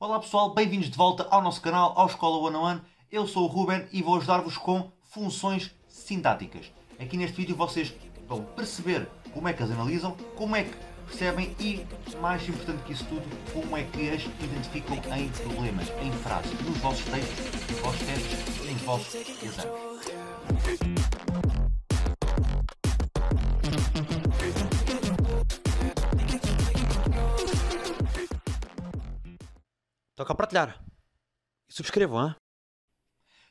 Olá pessoal, bem-vindos de volta ao nosso canal, ao Escola One on One. Eu sou o Ruben e vou ajudar-vos com funções sintáticas. Aqui neste vídeo vocês vão perceber como é que as analisam, como é que percebem e, mais importante que isso tudo, como é que as identificam em problemas, em frases, nos vossos textos, nos vossos testes, nos vossos exames. toca a partilhar e subscrevam, hein?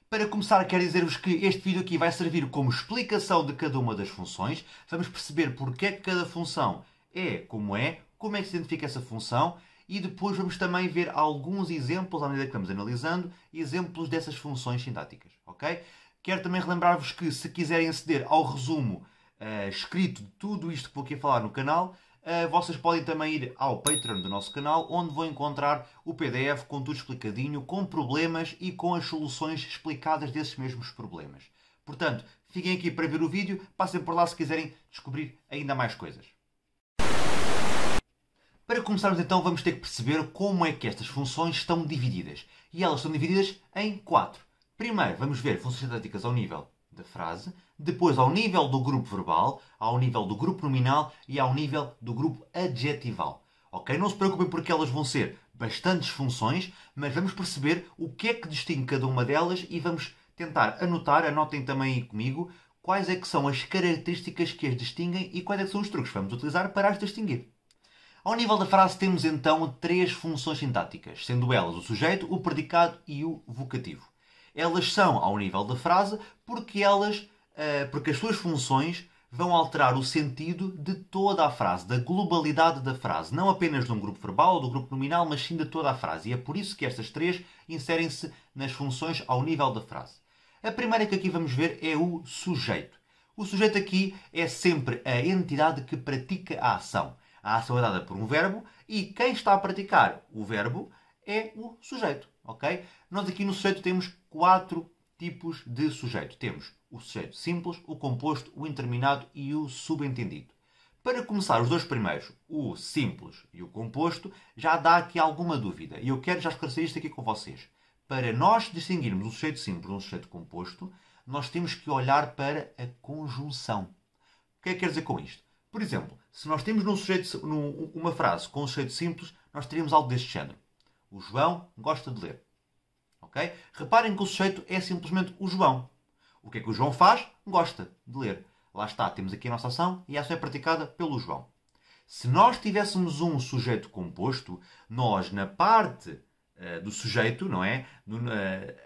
Para começar, quero dizer-vos que este vídeo aqui vai servir como explicação de cada uma das funções. Vamos perceber porque é que cada função é como é, como é que se identifica essa função e depois vamos também ver alguns exemplos, à medida que vamos analisando, exemplos dessas funções sintáticas, ok? Quero também relembrar-vos que se quiserem aceder ao resumo uh, escrito de tudo isto que vou aqui falar no canal, eh, vocês podem também ir ao Patreon do nosso canal, onde vão encontrar o PDF com tudo explicadinho, com problemas e com as soluções explicadas desses mesmos problemas. Portanto, fiquem aqui para ver o vídeo, passem por lá se quiserem descobrir ainda mais coisas. Para começarmos então, vamos ter que perceber como é que estas funções estão divididas. E elas estão divididas em quatro. Primeiro, vamos ver funções idênticas ao nível da frase, depois ao nível do grupo verbal, ao nível do grupo nominal e ao nível do grupo adjetival. Ok? Não se preocupem porque elas vão ser bastantes funções, mas vamos perceber o que é que distingue cada uma delas e vamos tentar anotar, anotem também aí comigo, quais é que são as características que as distinguem e quais é que são os truques que vamos utilizar para as distinguir. Ao nível da frase temos então três funções sintáticas, sendo elas o sujeito, o predicado e o vocativo elas são ao nível da frase porque elas, uh, porque as suas funções vão alterar o sentido de toda a frase, da globalidade da frase, não apenas de um grupo verbal ou do grupo nominal, mas sim de toda a frase. E é por isso que estas três inserem-se nas funções ao nível da frase. A primeira que aqui vamos ver é o sujeito. O sujeito aqui é sempre a entidade que pratica a ação. A ação é dada por um verbo e quem está a praticar o verbo é o sujeito ok? Nós aqui no sujeito temos quatro tipos de sujeito. Temos o sujeito simples, o composto, o interminado e o subentendido. Para começar, os dois primeiros, o simples e o composto, já dá aqui alguma dúvida. E eu quero já esclarecer isto aqui com vocês. Para nós distinguirmos um sujeito simples de um sujeito composto, nós temos que olhar para a conjunção. O que é que quer dizer com isto? Por exemplo, se nós temos num sujeito, num, uma frase com um sujeito simples, nós teríamos algo deste género. O João gosta de ler. Ok? Reparem que o sujeito é simplesmente o João. O que é que o João faz? Gosta de ler. Lá está, temos aqui a nossa ação e a ação é praticada pelo João. Se nós tivéssemos um sujeito composto, nós, na parte uh, do sujeito, não é? No, uh,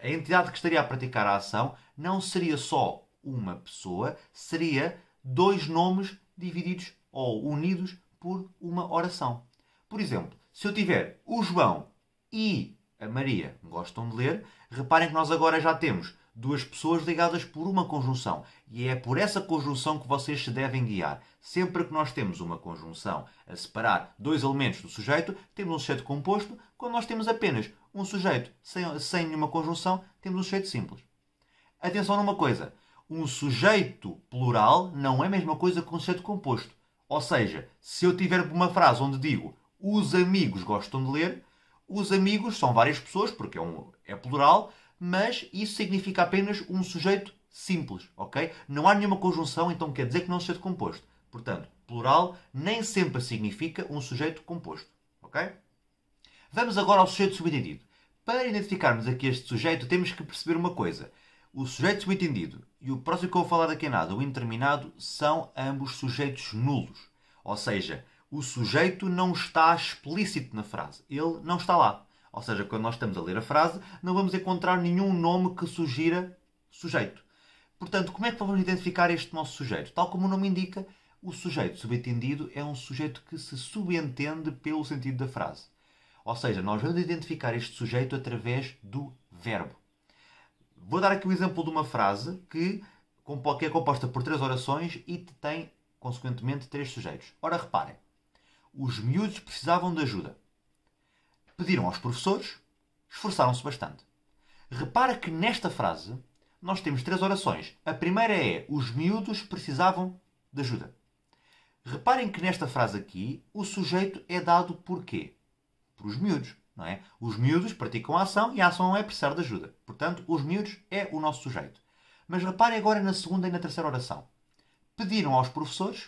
a entidade que estaria a praticar a ação não seria só uma pessoa, seria dois nomes divididos ou unidos por uma oração. Por exemplo, se eu tiver o João e a Maria gostam de ler, reparem que nós agora já temos duas pessoas ligadas por uma conjunção. E é por essa conjunção que vocês se devem guiar. Sempre que nós temos uma conjunção a separar dois elementos do sujeito, temos um sujeito composto. Quando nós temos apenas um sujeito sem, sem nenhuma conjunção, temos um sujeito simples. Atenção numa coisa: um sujeito plural não é a mesma coisa que um sujeito composto. Ou seja, se eu tiver uma frase onde digo os amigos gostam de ler, os amigos são várias pessoas, porque é, um, é plural, mas isso significa apenas um sujeito simples, ok? Não há nenhuma conjunção, então quer dizer que não é um sujeito composto. Portanto, plural nem sempre significa um sujeito composto, ok? Vamos agora ao sujeito subentendido. Para identificarmos aqui este sujeito, temos que perceber uma coisa. O sujeito subentendido e o próximo que eu vou falar daqui a nada, o indeterminado, são ambos sujeitos nulos. Ou seja, o sujeito não está explícito na frase. Ele não está lá. Ou seja, quando nós estamos a ler a frase, não vamos encontrar nenhum nome que sugira sujeito. Portanto, como é que vamos identificar este nosso sujeito? Tal como o nome indica, o sujeito subentendido é um sujeito que se subentende pelo sentido da frase. Ou seja, nós vamos identificar este sujeito através do verbo. Vou dar aqui o um exemplo de uma frase que, que é composta por três orações e tem, consequentemente, três sujeitos. Ora, reparem os miúdos precisavam de ajuda. Pediram aos professores, esforçaram-se bastante. Repara que nesta frase nós temos três orações. A primeira é: os miúdos precisavam de ajuda. Reparem que nesta frase aqui o sujeito é dado por quê? Por os miúdos, não é? Os miúdos praticam a ação e a ação é precisar de ajuda. Portanto, os miúdos é o nosso sujeito. Mas reparem agora na segunda e na terceira oração. Pediram aos professores,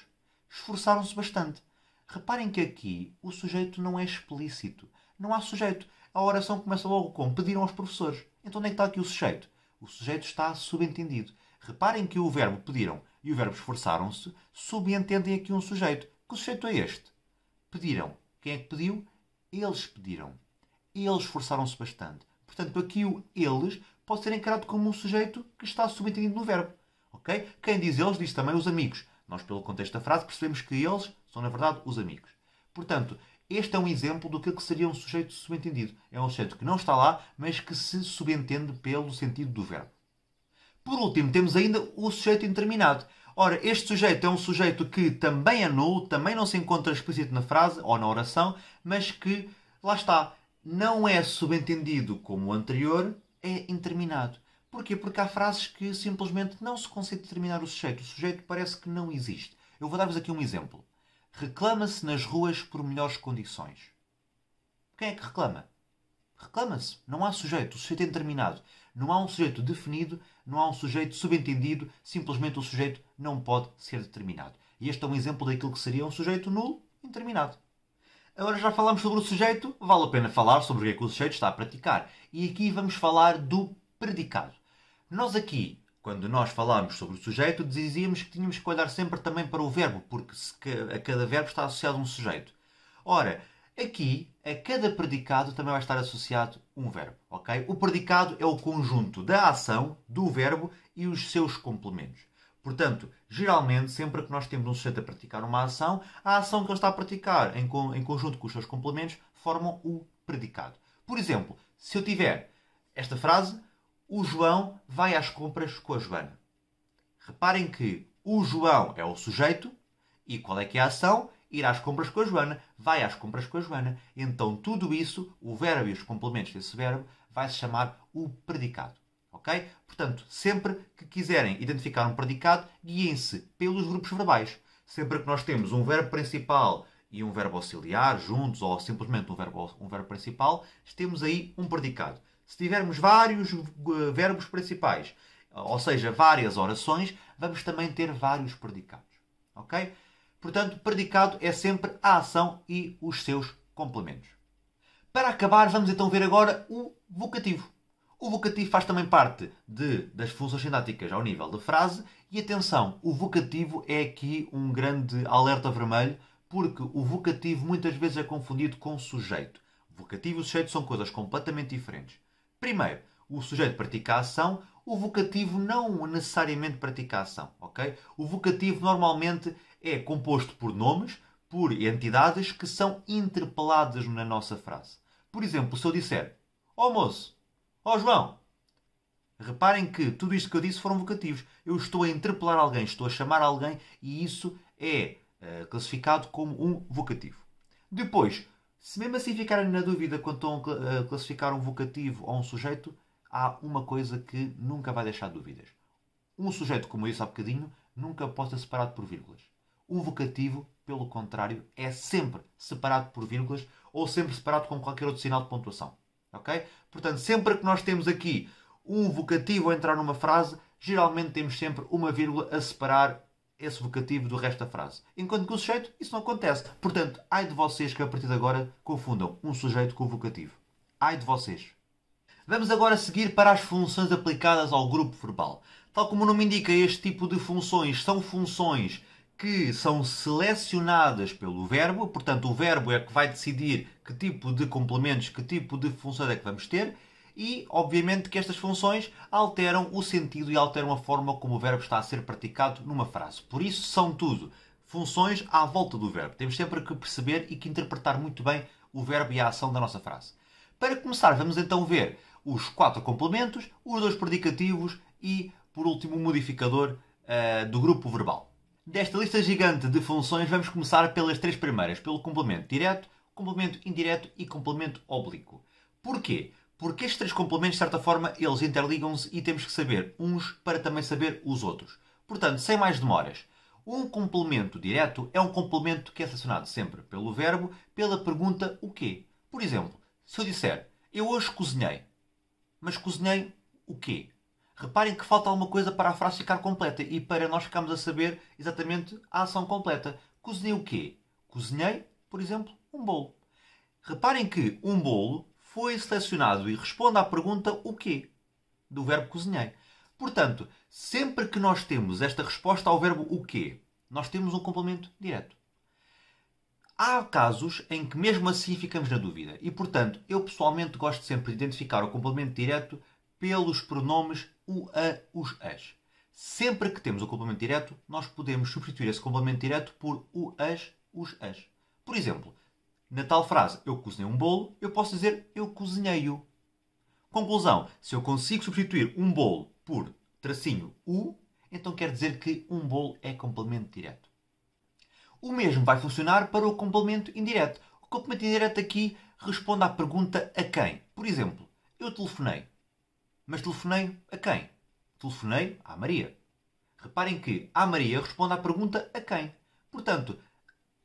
esforçaram-se bastante. Reparem que aqui o sujeito não é explícito. Não há sujeito. A oração começa logo com pediram aos professores. Então onde é que está aqui o sujeito? O sujeito está subentendido. Reparem que o verbo pediram e o verbo esforçaram-se subentendem aqui um sujeito. Que sujeito é este? Pediram. Quem é que pediu? Eles pediram. Eles esforçaram-se bastante. Portanto, aqui o eles pode ser encarado como um sujeito que está subentendido no verbo. ok? Quem diz eles diz também os amigos. Nós, pelo contexto da frase, percebemos que eles são, na verdade, os amigos. Portanto, este é um exemplo do é que seria um sujeito subentendido. É um sujeito que não está lá, mas que se subentende pelo sentido do verbo. Por último, temos ainda o sujeito indeterminado. Ora, este sujeito é um sujeito que também é nulo, também não se encontra explícito na frase ou na oração, mas que, lá está, não é subentendido como o anterior, é indeterminado. Porquê? Porque há frases que simplesmente não se consegue determinar o sujeito. O sujeito parece que não existe. Eu vou dar-vos aqui um exemplo. Reclama-se nas ruas por melhores condições. Quem é que reclama? Reclama-se. Não há sujeito. O sujeito é determinado. Não há um sujeito definido, não há um sujeito subentendido. Simplesmente o sujeito não pode ser determinado. E este é um exemplo daquilo que seria um sujeito nulo, indeterminado. Agora já falamos sobre o sujeito, vale a pena falar sobre o que é que o sujeito está a praticar. E aqui vamos falar do predicado. Nós aqui quando nós falámos sobre o sujeito, dizíamos que tínhamos que olhar sempre também para o verbo, porque a cada verbo está associado um sujeito. Ora, aqui, a cada predicado também vai estar associado um verbo, ok? O predicado é o conjunto da ação, do verbo e os seus complementos. Portanto, geralmente, sempre que nós temos um sujeito a praticar uma ação, a ação que ele está a praticar, em, em conjunto com os seus complementos, formam o predicado. Por exemplo, se eu tiver esta frase, o João vai às compras com a Joana. Reparem que o João é o sujeito e qual é que é a ação? Ir às compras com a Joana, vai às compras com a Joana. Então tudo isso, o verbo e os complementos desse verbo, vai se chamar o predicado. Ok? Portanto, sempre que quiserem identificar um predicado, guiem-se pelos grupos verbais. Sempre que nós temos um verbo principal e um verbo auxiliar juntos, ou simplesmente um verbo, um verbo principal, temos aí um predicado. Se tivermos vários eh, verbos principais, eh, ou seja, várias orações, vamos também ter vários predicados. Ok? Portanto, predicado é sempre a ação e os seus complementos. Para acabar, vamos então ver agora o vocativo. O vocativo faz também parte de, das funções sintáticas ao nível da frase. E atenção, o vocativo é aqui um grande alerta vermelho, porque o vocativo muitas vezes é confundido com o sujeito. vocativo e sujeito são coisas completamente diferentes. Primeiro, o sujeito pratica a ação, o vocativo não necessariamente pratica a ação, ok? O vocativo normalmente é composto por nomes, por entidades que são interpeladas na nossa frase. Por exemplo, se eu disser, ó oh, moço, ó oh, João, reparem que tudo isto que eu disse foram vocativos. Eu estou a interpelar alguém, estou a chamar alguém e isso é uh, classificado como um vocativo. Depois, se mesmo assim ficarem na dúvida quanto a classificar um vocativo ou um sujeito, há uma coisa que nunca vai deixar dúvidas. Um sujeito, como eu disse há bocadinho, nunca pode ser separado por vírgulas. Um vocativo, pelo contrário, é sempre separado por vírgulas ou sempre separado com qualquer outro sinal de pontuação. Ok? Portanto, sempre que nós temos aqui um vocativo a entrar numa frase, geralmente temos sempre uma vírgula a separar esse vocativo do resto da frase. Enquanto que o sujeito, isso não acontece. Portanto, ai de vocês que a partir de agora confundam um sujeito com o vocativo. Ai de vocês. Vamos agora seguir para as funções aplicadas ao grupo verbal. Tal como o nome indica, este tipo de funções são funções que são selecionadas pelo verbo, portanto, o verbo é que vai decidir que tipo de complementos, que tipo de funções é que vamos ter, e, obviamente, que estas funções alteram o sentido e alteram a forma como o verbo está a ser praticado numa frase. Por isso, são tudo funções à volta do verbo. Temos sempre que perceber e que interpretar muito bem o verbo e a ação da nossa frase. Para começar, vamos então ver os quatro complementos, os dois predicativos e, por último, o modificador uh, do grupo verbal. Desta lista gigante de funções, vamos começar pelas três primeiras, pelo complemento direto, complemento indireto e complemento oblíquo. Porquê? Porque estes três complementos, de certa forma, eles interligam-se e temos que saber uns para também saber os outros. Portanto, sem mais demoras, um complemento direto é um complemento que é acionado sempre pelo verbo, pela pergunta o quê. Por exemplo, se eu disser eu hoje cozinhei, mas cozinhei o quê? Reparem que falta alguma coisa para a frase ficar completa e para nós ficarmos a saber exatamente a ação completa. Cozinhei o quê? Cozinhei, por exemplo, um bolo. Reparem que um bolo foi selecionado e responde à pergunta o quê do verbo cozinhei. Portanto, sempre que nós temos esta resposta ao verbo o quê, nós temos um complemento direto. Há casos em que mesmo assim ficamos na dúvida e, portanto, eu pessoalmente gosto sempre de identificar o complemento direto pelos pronomes o, a, os, as. Sempre que temos o complemento direto, nós podemos substituir esse complemento direto por o, as, os, as. Por exemplo, na tal frase, eu cozinhei um bolo, eu posso dizer eu cozinhei-o. Conclusão: se eu consigo substituir um bolo por tracinho u, então quer dizer que um bolo é complemento direto. O mesmo vai funcionar para o complemento indireto. O complemento indireto aqui responde à pergunta a quem. Por exemplo, eu telefonei. Mas telefonei a quem? Telefonei à Maria. Reparem que a Maria responde à pergunta a quem. Portanto,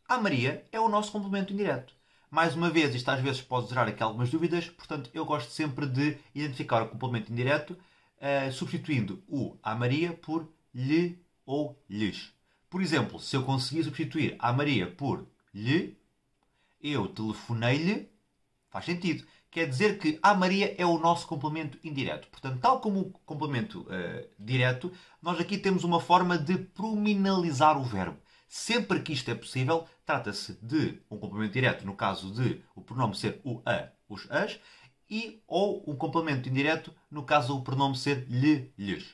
a Maria é o nosso complemento indireto. Mais uma vez, isto às vezes pode gerar aqui algumas dúvidas, portanto eu gosto sempre de identificar o complemento indireto uh, substituindo o a Maria por lhe ou lhes. Por exemplo, se eu conseguir substituir a Maria por lhe, eu telefonei-lhe, faz sentido. Quer dizer que a Maria é o nosso complemento indireto. Portanto, tal como o complemento uh, direto, nós aqui temos uma forma de prominalizar o verbo. Sempre que isto é possível, trata-se de um complemento direto, no caso de o pronome ser o a, os as, e ou um complemento indireto, no caso o pronome ser lhe, lhes.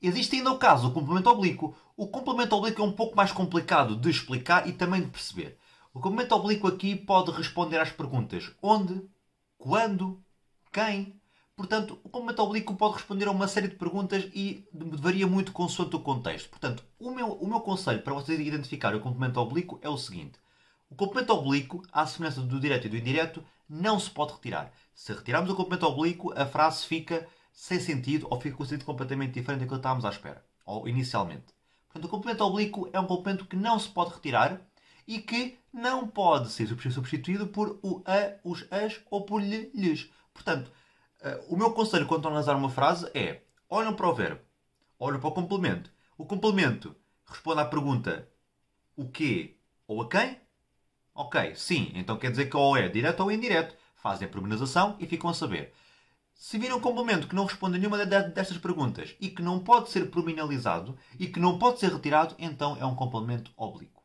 Existe ainda o caso do complemento oblíquo. O complemento oblíquo é um pouco mais complicado de explicar e também de perceber. O complemento oblíquo aqui pode responder às perguntas onde, quando, quem, Portanto, o combate oblíquo pode responder a uma série de perguntas e varia muito consoante o contexto. Portanto, o meu, o meu conselho para vocês identificarem o complemento oblíquo é o seguinte. O complemento oblíquo, à semelhança do direto e do indireto, não se pode retirar. Se retirarmos o complemento oblíquo, a frase fica sem sentido ou fica com um sentido completamente diferente daquilo que estávamos à espera, ou inicialmente. Portanto, o complemento oblíquo é um complemento que não se pode retirar e que não pode ser substituído por o a, os as ou por lhes. Portanto, eh, o meu conselho quando analisar uma frase é: olham para o verbo, olham para o complemento. O complemento responde à pergunta o quê ou a quem? Ok, sim, então quer dizer que ou é direto ou indireto. Fazem a pronunciação e ficam a saber. Se vir um complemento que não responde a nenhuma destas perguntas e que não pode ser prominalizado e que não pode ser retirado, então é um complemento oblíquo.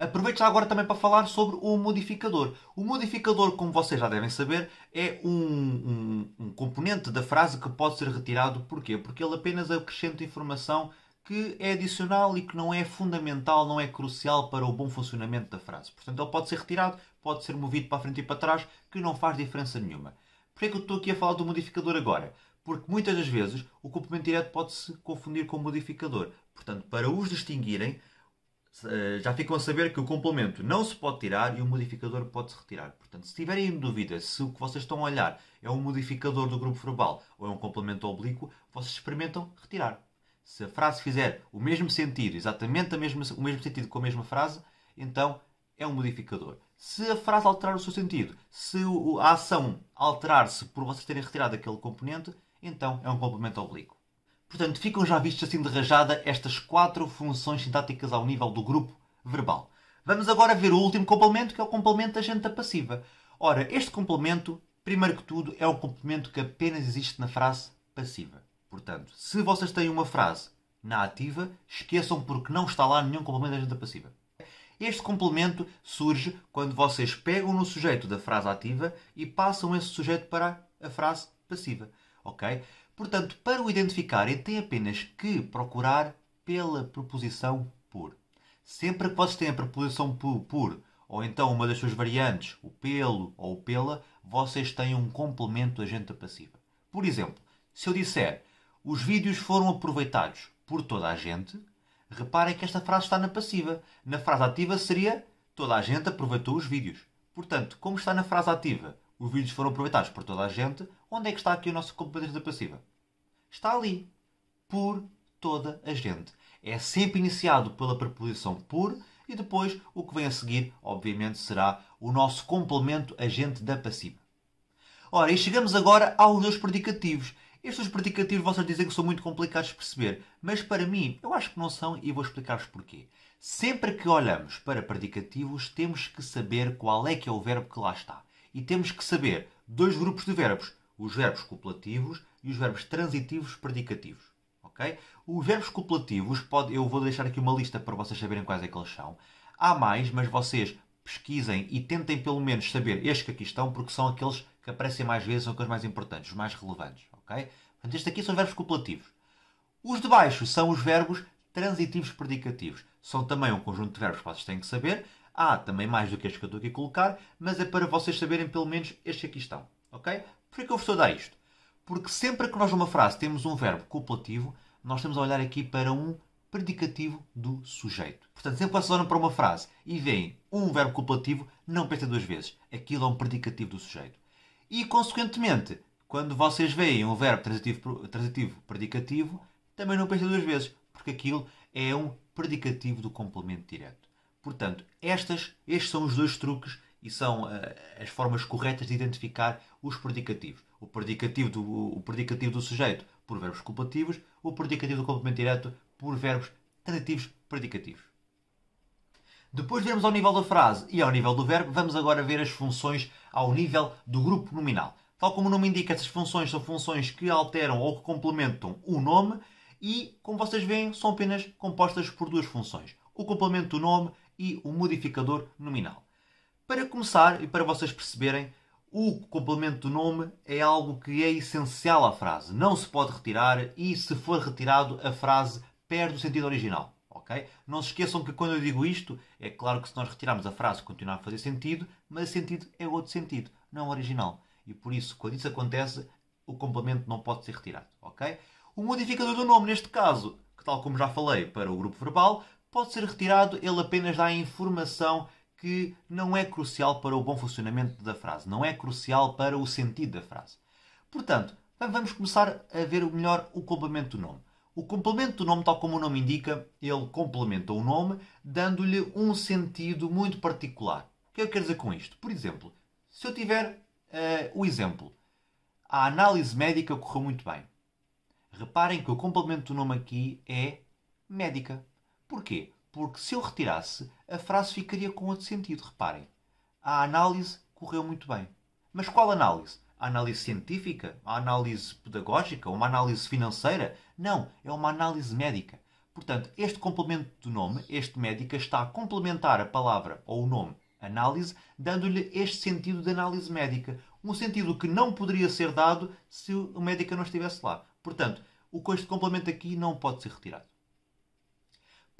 Aproveito já agora também para falar sobre o modificador. O modificador, como vocês já devem saber, é um, um, um componente da frase que pode ser retirado. Porquê? Porque ele apenas acrescenta informação que é adicional e que não é fundamental, não é crucial para o bom funcionamento da frase. Portanto, ele pode ser retirado, pode ser movido para a frente e para trás, que não faz diferença nenhuma. Porquê é que eu estou aqui a falar do modificador agora? Porque muitas das vezes o complemento direto pode se confundir com o modificador. Portanto, para os distinguirem, eh, já ficam a saber que o complemento não se pode tirar e o modificador pode-se retirar. Portanto, se tiverem dúvida se o que vocês estão a olhar é um modificador do grupo verbal ou é um complemento oblíquo, vocês experimentam retirar. Se a frase fizer o mesmo sentido, exatamente mesma, o mesmo sentido com a mesma frase, então é um modificador. Se a frase alterar o seu sentido, se a ação alterar-se por vocês terem retirado aquele componente, então é um complemento oblíquo. Portanto, ficam já vistas assim de rajada estas quatro funções sintáticas ao nível do grupo verbal. Vamos agora ver o último complemento, que é o complemento da agente passiva. Ora, este complemento, primeiro que tudo, é um complemento que apenas existe na frase passiva. Portanto, se vocês têm uma frase na ativa, esqueçam porque não está lá nenhum complemento da agenda passiva. Este complemento surge quando vocês pegam no sujeito da frase ativa e passam esse sujeito para a frase passiva, ok? Portanto, para o identificarem, tem apenas que procurar pela preposição por. Sempre que vocês têm a preposição por, ou então uma das suas variantes, o pelo ou o pela, vocês têm um complemento da agente passiva. Por exemplo, se eu disser os vídeos foram aproveitados por toda a gente, reparem que esta frase está na passiva. Na frase ativa seria toda a gente aproveitou os vídeos. Portanto, como está na frase ativa os vídeos foram aproveitados por toda a gente. Onde é que está aqui o nosso competência passiva? Está ali. Por toda a gente. É sempre iniciado pela preposição por e depois o que vem a seguir, obviamente, será o nosso complemento agente da passiva. Ora, e chegamos agora aos dois predicativos. Estes predicativos vocês dizem que são muito complicados de perceber, mas para mim eu acho que não são e vou explicar-vos porquê. Sempre que olhamos para predicativos, temos que saber qual é que é o verbo que lá está e temos que saber dois grupos de verbos, os verbos copulativos e os verbos transitivos predicativos. Okay? Os verbos copulativos, pode, eu vou deixar aqui uma lista para vocês saberem quais é que eles são. Há mais, mas vocês pesquisem e tentem pelo menos saber estes que aqui estão, porque são aqueles que aparecem mais vezes, são aqueles mais importantes, os mais relevantes. Okay? Portanto, estes aqui são verbos copulativos. Os de baixo são os verbos transitivos predicativos. São também um conjunto de verbos que vocês têm que saber, Há ah, também mais do que este que eu estou aqui a colocar, mas é para vocês saberem pelo menos este aqui estão. Ok? Porquê que eu vos estou a dar isto? Porque sempre que nós numa frase temos um verbo copulativo, nós estamos a olhar aqui para um predicativo do sujeito. Portanto, sempre que vocês olham para uma frase e veem um verbo copulativo, não pensem duas vezes. Aquilo é um predicativo do sujeito. E, consequentemente, quando vocês veem um verbo transitivo, transitivo predicativo, também não pensem duas vezes, porque aquilo é um predicativo do complemento direto. Portanto, estas, estes são os dois truques e são uh, as formas corretas de identificar os predicativos. O predicativo do, o predicativo do sujeito por verbos culpativos, o predicativo do complemento direto por verbos transitivos predicativos. Depois vemos ao nível da frase e ao nível do verbo, vamos agora ver as funções ao nível do grupo nominal. Tal como o nome indica, essas funções são funções que alteram ou que complementam o nome e, como vocês veem, são apenas compostas por duas funções o complemento do nome e o modificador nominal. Para começar e para vocês perceberem, o complemento do nome é algo que é essencial à frase, não se pode retirar e, se for retirado, a frase perde o sentido original. Okay? Não se esqueçam que quando eu digo isto, é claro que se nós retirarmos a frase continuar a fazer sentido, mas o sentido é outro sentido, não original. E por isso, quando isso acontece, o complemento não pode ser retirado. Okay? O modificador do nome, neste caso, que tal como já falei para o grupo verbal, pode ser retirado, ele apenas dá a informação que não é crucial para o bom funcionamento da frase, não é crucial para o sentido da frase. Portanto, vamos começar a ver melhor o complemento do nome. O complemento do nome, tal como o nome indica, ele complementa o nome, dando-lhe um sentido muito particular. O que é eu quero dizer com isto? Por exemplo, se eu tiver uh, o exemplo, a análise médica correu muito bem. Reparem que o complemento do nome aqui é médica. Porquê? Porque se eu retirasse, a frase ficaria com outro sentido. Reparem, a análise correu muito bem. Mas qual análise? A análise científica? A análise pedagógica? Uma análise financeira? Não, é uma análise médica. Portanto, este complemento do nome, este médica, está a complementar a palavra ou o nome análise, dando-lhe este sentido de análise médica. Um sentido que não poderia ser dado se o médico não estivesse lá. Portanto, o este complemento aqui não pode ser retirado.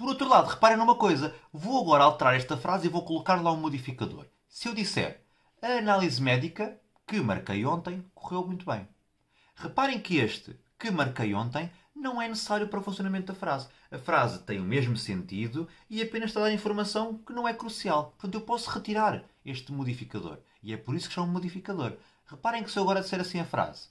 Por outro lado, reparem numa coisa. Vou agora alterar esta frase e vou colocar lá um modificador. Se eu disser a análise médica que marquei ontem correu muito bem. Reparem que este que marquei ontem não é necessário para o funcionamento da frase. A frase tem o mesmo sentido e apenas está a dar informação que não é crucial. Portanto, eu posso retirar este modificador. E é por isso que chamo modificador. Reparem que se eu agora disser assim a frase: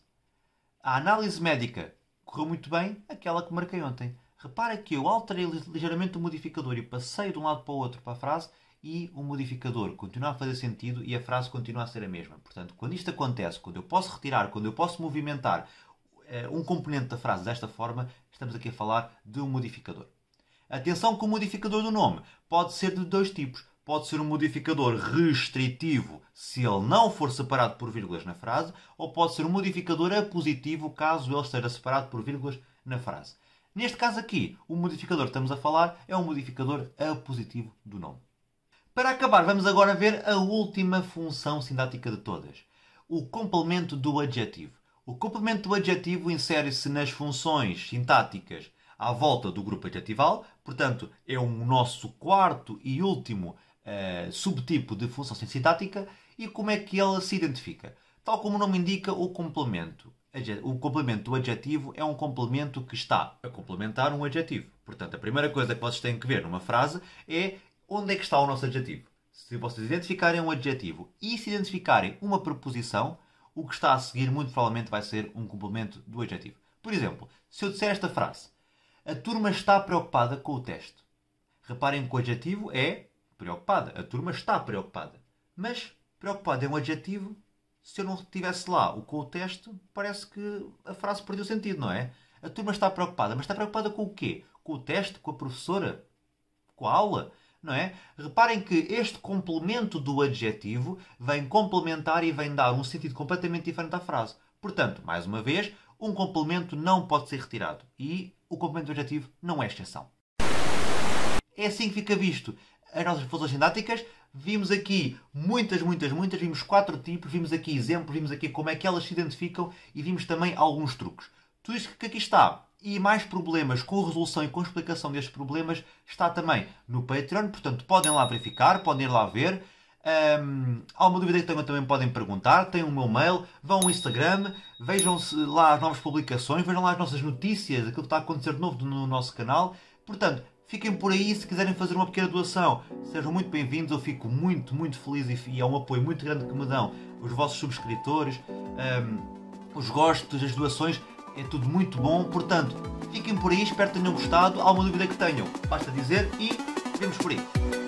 A análise médica correu muito bem, aquela que marquei ontem. Repara que eu alterei ligeiramente o modificador e passei de um lado para o outro para a frase e o modificador continua a fazer sentido e a frase continua a ser a mesma. Portanto, quando isto acontece, quando eu posso retirar, quando eu posso movimentar eh, um componente da frase desta forma, estamos aqui a falar de um modificador. Atenção que o modificador do nome pode ser de dois tipos. Pode ser um modificador restritivo se ele não for separado por vírgulas na frase, ou pode ser um modificador apositivo caso ele esteja separado por vírgulas na frase. Neste caso aqui, o modificador que estamos a falar é um modificador appositivo do nome. Para acabar, vamos agora ver a última função sintática de todas. O complemento do adjetivo. O complemento do adjetivo insere-se nas funções sintáticas à volta do grupo adjetival, portanto, é o nosso quarto e último uh, subtipo de função sintática. E como é que ela se identifica? Tal como o nome indica, o complemento o complemento do adjetivo é um complemento que está a complementar um adjetivo. Portanto, a primeira coisa que vocês têm que ver numa frase é onde é que está o nosso adjetivo. Se vocês identificarem um adjetivo e se identificarem uma preposição, o que está a seguir muito provavelmente vai ser um complemento do adjetivo. Por exemplo, se eu disser esta frase: A turma está preocupada com o teste. Reparem que o adjetivo é preocupada. A turma está preocupada. Mas preocupada é um adjetivo se eu não tivesse lá o com o texto, parece que a frase perdeu sentido, não é? A turma está preocupada, mas está preocupada com o quê? Com o teste, com a professora, com a aula, não é? Reparem que este complemento do adjetivo vem complementar e vem dar um sentido completamente diferente à frase. Portanto, mais uma vez, um complemento não pode ser retirado e o complemento do adjetivo não é exceção. É assim que fica visto. As nossas forças sintáticas Vimos aqui muitas, muitas, muitas, vimos quatro tipos, vimos aqui exemplos, vimos aqui como é que elas se identificam e vimos também alguns truques. Tudo isto que aqui está e mais problemas com resolução e com explicação destes problemas está também no Patreon, portanto podem lá verificar, podem ir lá ver. Um, há uma dúvida que tenham também podem perguntar, têm o meu mail, vão ao Instagram, vejam lá as novas publicações, vejam lá as nossas notícias, aquilo que está a acontecer de novo no nosso canal. Portanto, Fiquem por aí se quiserem fazer uma pequena doação. Sejam muito bem-vindos, eu fico muito, muito feliz e é um apoio muito grande que me dão os vossos subscritores, um, os gostos, as doações, é tudo muito bom. Portanto, fiquem por aí, espero que tenham gostado. Alguma dúvida que tenham, basta dizer e vemos por aí.